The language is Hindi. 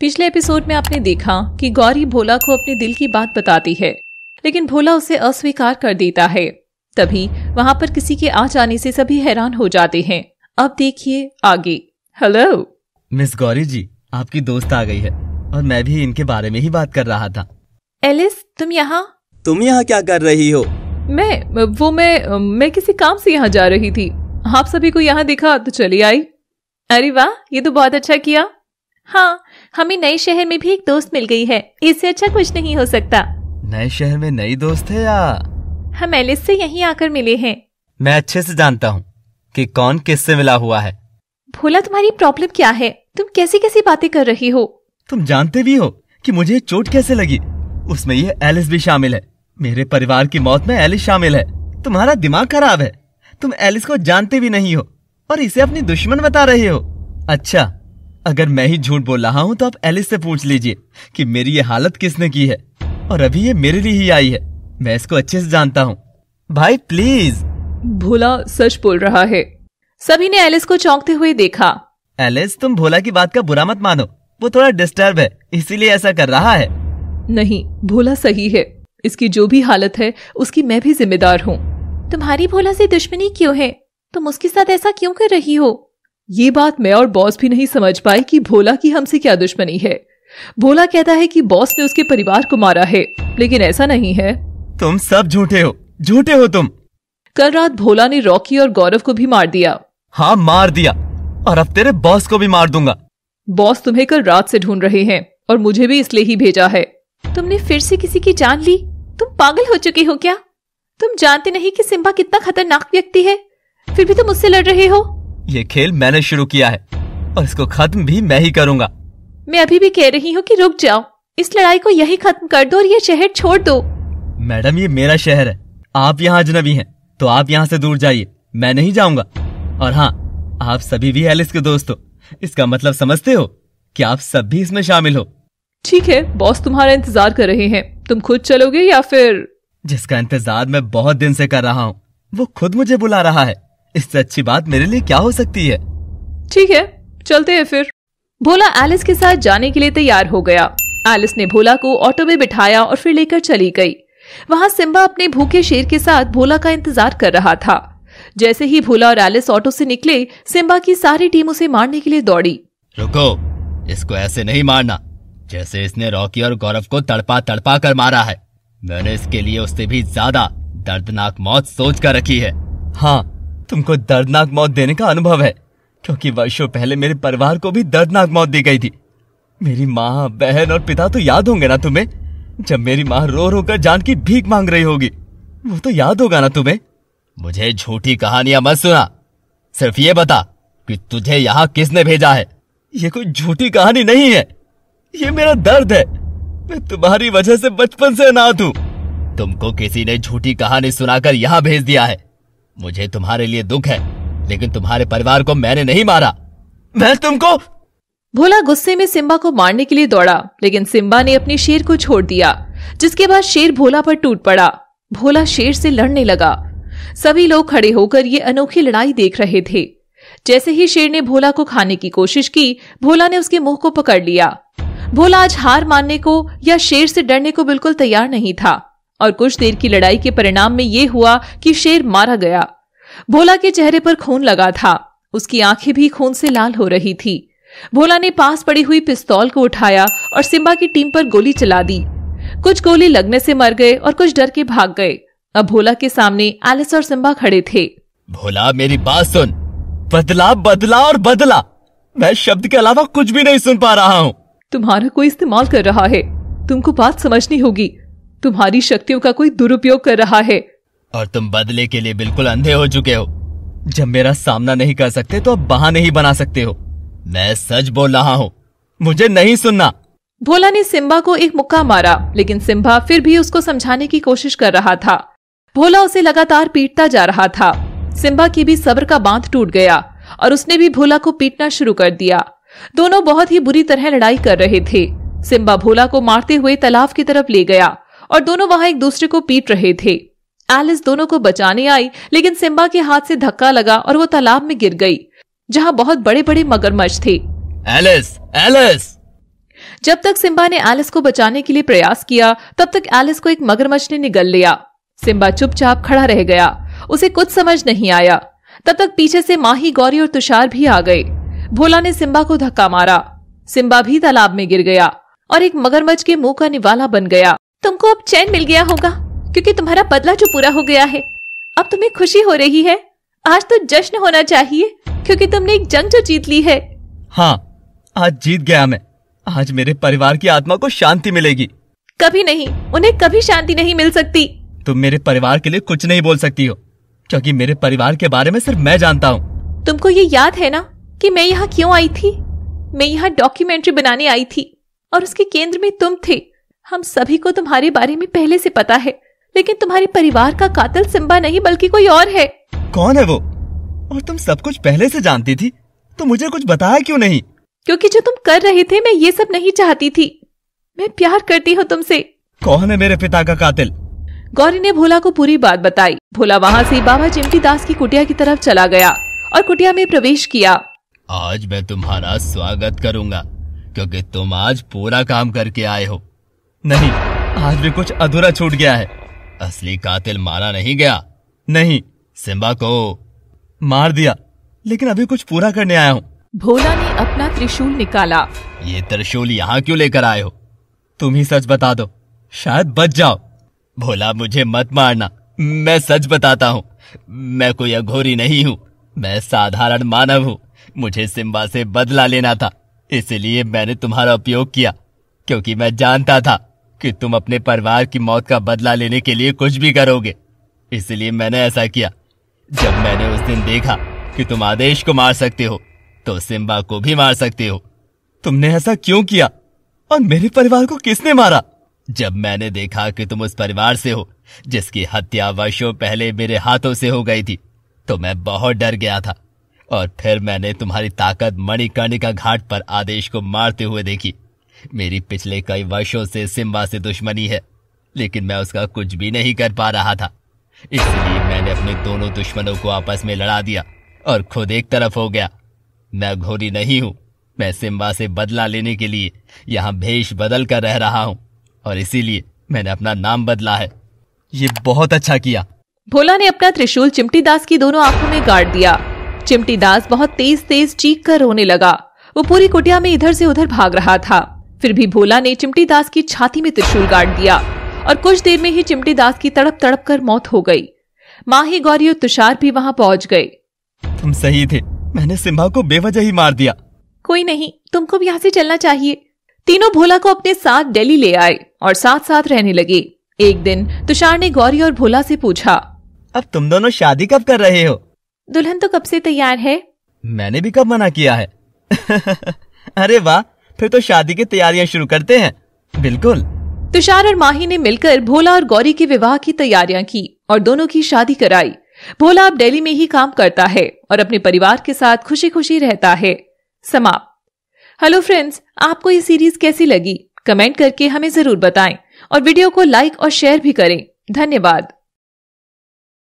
पिछले एपिसोड में आपने देखा कि गौरी भोला को अपने दिल की बात बताती है लेकिन भोला उसे अस्वीकार कर देता है तभी वहाँ पर किसी के आ जाने से सभी हैरान हो जाते हैं अब देखिए आगे हेलो मिस गौरी जी आपकी दोस्त आ गई है और मैं भी इनके बारे में ही बात कर रहा था एलिस तुम यहाँ तुम यहाँ क्या कर रही हो मैं वो मैं मैं किसी काम से यहाँ जा रही थी आप सभी को यहाँ दिखा तो चली आई अरे वाह ये तो बहुत अच्छा किया हाँ हमें नए शहर में भी एक दोस्त मिल गई है इससे अच्छा कुछ नहीं हो सकता नए शहर में नई दोस्त है या हम एलिस से यहीं आकर मिले हैं मैं अच्छे से जानता हूँ कि कौन किस से मिला हुआ है भोला तुम्हारी प्रॉब्लम क्या है तुम कैसी कैसी बातें कर रही हो तुम जानते भी हो कि मुझे चोट कैसे लगी उसमें ये एलिस भी शामिल है मेरे परिवार की मौत में एलिस शामिल है तुम्हारा दिमाग खराब है तुम एलिस को जानते भी नहीं हो और इसे अपनी दुश्मन बता रहे हो अच्छा अगर मैं ही झूठ बोल रहा हूँ तो आप एलिस से पूछ लीजिए कि मेरी ये हालत किसने की है और अभी ये मेरे लिए ही आई है मैं इसको अच्छे से जानता हूँ भाई प्लीज भोला सच बोल रहा है सभी ने एलिस को चौंकते हुए देखा एलिस तुम भोला की बात का बुरा मत मानो वो थोड़ा डिस्टर्ब है इसीलिए ऐसा कर रहा है नहीं भोला सही है इसकी जो भी हालत है उसकी मैं भी जिम्मेदार हूँ तुम्हारी भोला से दुश्मनी क्यों है तुम उसके साथ ऐसा क्यों कर रही हो ये बात मैं और बॉस भी नहीं समझ पाई कि भोला की हमसे क्या दुश्मनी है भोला कहता है कि बॉस ने उसके परिवार को मारा है लेकिन ऐसा नहीं है तुम सब झूठे हो झूठे हो तुम कल रात भोला ने रॉकी और गौरव को भी मार दिया हाँ मार दिया और अब तेरे बॉस को भी मार दूंगा बॉस तुम्हें कल रात से ढूंढ रहे हैं और मुझे भी इसलिए ही भेजा है तुमने फिर से किसी की जान ली तुम पागल हो चुके हो क्या तुम जानते नहीं कि सिम्बा कितना खतरनाक व्यक्ति है फिर भी तुम उससे लड़ रहे हो ये खेल मैंने शुरू किया है और इसको खत्म भी मैं ही करूँगा मैं अभी भी कह रही हूँ कि रुक जाओ इस लड़ाई को यही खत्म कर दो और ये शहर छोड़ दो मैडम ये मेरा शहर है आप यहाँ अजनबी हैं तो आप यहाँ से दूर जाइए मैं नहीं जाऊँगा और हाँ आप सभी भी एलिस के दोस्त हो इसका मतलब समझते हो कि आप सब भी इसमें शामिल हो ठीक है बॉस तुम्हारा इंतजार कर रहे हैं तुम खुद चलोगे या फिर जिसका इंतजार मैं बहुत दिन से कर रहा हूँ वो खुद मुझे बुला रहा है इससे अच्छी बात मेरे लिए क्या हो सकती है ठीक है चलते हैं फिर भोला एलिस के साथ जाने के लिए तैयार हो गया एलिस ने भोला को ऑटो में बिठाया और फिर लेकर चली गई वहाँ सिम्बा अपने भूखे शेर के साथ भोला का इंतजार कर रहा था जैसे ही भोला और एलिस ऑटो से निकले सिम्बा की सारी टीम उसे मारने के लिए दौड़ी रुको इसको ऐसे नहीं मारना जैसे इसने रॉकी और गौरव को तड़पा तड़पा कर मारा है मैंने इसके लिए उससे भी ज्यादा दर्दनाक मौत सोच कर रखी है हाँ तुमको दर्दनाक मौत देने का अनुभव है क्योंकि वर्षों पहले मेरे परिवार को भी दर्दनाक मौत दी गई थी मेरी माँ बहन और पिता तो याद होंगे ना तुम्हें जब मेरी माँ रो रो कर जान की भीख मांग रही होगी वो तो याद होगा ना तुम्हें मुझे झूठी कहानियां मत सुना सिर्फ ये बता कि तुझे यहाँ किसने भेजा है ये कोई झूठी कहानी नहीं है ये मेरा दर्द है मैं तुम्हारी वजह से बचपन से अनाथ हूँ तुमको किसी ने झूठी कहानी सुनाकर यहाँ भेज दिया है मुझे तुम्हारे लिए दुख है लेकिन तुम्हारे परिवार को मैंने नहीं मारा मैं तुमको भोला गुस्से में सिम्बा को मारने के लिए दौड़ा लेकिन सिम्बा ने अपने शेर को छोड़ दिया जिसके बाद शेर भोला पर टूट पड़ा भोला शेर से लड़ने लगा सभी लोग खड़े होकर ये अनोखी लड़ाई देख रहे थे जैसे ही शेर ने भोला को खाने की कोशिश की भोला ने उसके मुंह को पकड़ लिया भोला आज हार मानने को या शेर से डरने को बिल्कुल तैयार नहीं था और कुछ देर की लड़ाई के परिणाम में यह हुआ कि शेर मारा गया भोला के चेहरे पर खून लगा था उसकी आंखें भी खून से लाल हो रही थी भोला ने पास पड़ी हुई पिस्तौल को उठाया और सिम्बा की टीम पर गोली चला दी कुछ गोली लगने से मर गए और कुछ डर के भाग गए अब भोला के सामने एलिस और सिम्बा खड़े थे भोला मेरी बात सुन बदला बदला और बदला मैं शब्द के अलावा कुछ भी नहीं सुन पा रहा हूँ तुम्हारा कोई इस्तेमाल कर रहा है तुमको बात समझनी होगी तुम्हारी शक्तियों का कोई दुरुपयोग कर रहा है और तुम बदले के लिए बिल्कुल अंधे हो चुके हो जब मेरा सामना नहीं कर सकते तो अब बहा नहीं बना सकते हो मैं सच बोल रहा हूँ मुझे नहीं सुनना भोला ने सिम्बा को एक मुक्का मारा लेकिन सिम्बा फिर भी उसको समझाने की कोशिश कर रहा था भोला उसे लगातार पीटता जा रहा था सिम्बा की भी सब्र का बांध टूट गया और उसने भी भोला को पीटना शुरू कर दिया दोनों बहुत ही बुरी तरह लड़ाई कर रहे थे सिम्बा भोला को मारते हुए तालाब की तरफ ले गया और दोनों वहां एक दूसरे को पीट रहे थे एलिस दोनों को बचाने आई लेकिन सिम्बा के हाथ से धक्का लगा और वो तालाब में गिर गई जहाँ बहुत बड़े बड़े मगरमच्छ थे एलिस एलिस जब तक सिम्बा ने एलिस को बचाने के लिए प्रयास किया तब तक एलिस को एक मगरमच्छ ने निगल लिया सिम्बा चुपचाप खड़ा रह गया उसे कुछ समझ नहीं आया तब तक पीछे से माही गौरी और तुषार भी आ गए भोला ने सिम्बा को धक्का मारा सिम्बा भी तालाब में गिर गया और एक मगरमच्छ के मुंह का निवाला बन गया तुमको अब चैन मिल गया होगा क्योंकि तुम्हारा बदला जो पूरा हो गया है अब तुम्हें खुशी हो रही है आज तो जश्न होना चाहिए क्योंकि तुमने एक जंग जो जीत ली है हाँ आज जीत गया मैं आज मेरे परिवार की आत्मा को शांति मिलेगी कभी नहीं उन्हें कभी शांति नहीं मिल सकती तुम मेरे परिवार के लिए कुछ नहीं बोल सकती हो क्योंकि मेरे परिवार के बारे में सिर्फ मैं जानता हूँ तुमको ये याद है ना कि मैं यहाँ क्यों आई थी मैं यहाँ डॉक्यूमेंट्री बनाने आई थी और उसके केंद्र में तुम थे हम सभी को तुम्हारे बारे में पहले से पता है लेकिन तुम्हारे परिवार का कातिल सिम्बा नहीं बल्कि कोई और है कौन है वो और तुम सब कुछ पहले से जानती थी तो मुझे कुछ बताया क्यों नहीं क्योंकि जो तुम कर रहे थे मैं ये सब नहीं चाहती थी मैं प्यार करती हूँ तुमसे कौन है मेरे पिता का कातिल गौरी ने भोला को पूरी बात बताई भोला वहाँ से बाबा चिमटी दास की कुटिया की तरफ चला गया और कुटिया में प्रवेश किया आज मैं तुम्हारा स्वागत करूँगा क्योंकि तुम आज पूरा काम करके आए हो नहीं आज भी कुछ अधूरा छूट गया है असली कातिल मारा नहीं गया नहीं सिम्बा को मार दिया लेकिन अभी कुछ पूरा करने आया हूँ भोला ने अपना त्रिशूल निकाला ये त्रिशूल यहाँ क्यों लेकर आए हो तुम ही सच बता दो शायद बच जाओ भोला मुझे मत मारना मैं सच बताता हूँ मैं कोई अघोरी नहीं हूँ मैं साधारण मानव हूँ मुझे सिम्बा से बदला लेना था इसलिए मैंने तुम्हारा उपयोग किया क्योंकि मैं जानता था कि तुम अपने परिवार की मौत का बदला लेने के लिए कुछ भी करोगे इसलिए मैंने ऐसा किया जब मैंने उस दिन देखा कि तुम आदेश को मार सकते हो तो सिम्बा को भी मार सकते हो तुमने ऐसा क्यों किया और मेरे परिवार को किसने मारा जब मैंने देखा कि तुम उस परिवार से हो जिसकी हत्या वर्षों पहले मेरे हाथों से हो गई थी तो मैं बहुत डर गया था और फिर मैंने तुम्हारी ताकत मणिकर्णिका घाट पर आदेश को मारते हुए देखी मेरी पिछले कई वर्षों से सिम्बा से दुश्मनी है लेकिन मैं उसका कुछ भी नहीं कर पा रहा था इसलिए मैंने अपने दोनों दुश्मनों को आपस में लड़ा दिया और खुद एक तरफ हो गया मैं घोरी नहीं हूँ मैं सिम्बा से बदला लेने के लिए यहाँ भेष बदल कर रह रहा हूँ और इसीलिए मैंने अपना नाम बदला है ये बहुत अच्छा किया भोला ने अपना त्रिशूल चिमटी दास की दोनों आंखों में गाड़ दिया चिमटी दास बहुत तेज तेज चीख कर रोने लगा वो पूरी कुटिया में इधर से उधर भाग रहा था फिर भी भोला ने चिमटी दास की छाती में त्रिशूल गाड़ दिया और कुछ देर में ही चिमटी दास की तड़प तड़प कर मौत हो गई ही गौरी और तुषार भी वहाँ पहुँच गए तुम सही थे मैंने सिम्हा को बेवजह ही मार दिया कोई नहीं तुमको भी यहाँ से चलना चाहिए तीनों भोला को अपने साथ दिल्ली ले आए और साथ साथ रहने लगे एक दिन तुषार ने गौरी और भोला से पूछा अब तुम दोनों शादी कब कर रहे हो दुल्हन तो कब से तैयार है मैंने भी कब मना किया है अरे वाह फिर तो शादी की तैयारियां शुरू करते हैं बिल्कुल तुषार और माही ने मिलकर भोला और गौरी के विवाह की तैयारियां की और दोनों की शादी कराई भोला अब दिल्ली में ही काम करता है और अपने परिवार के साथ खुशी खुशी रहता है समाप्त हेलो फ्रेंड्स आपको ये सीरीज कैसी लगी कमेंट करके हमें जरूर बताएं और वीडियो को लाइक और शेयर भी करें धन्यवाद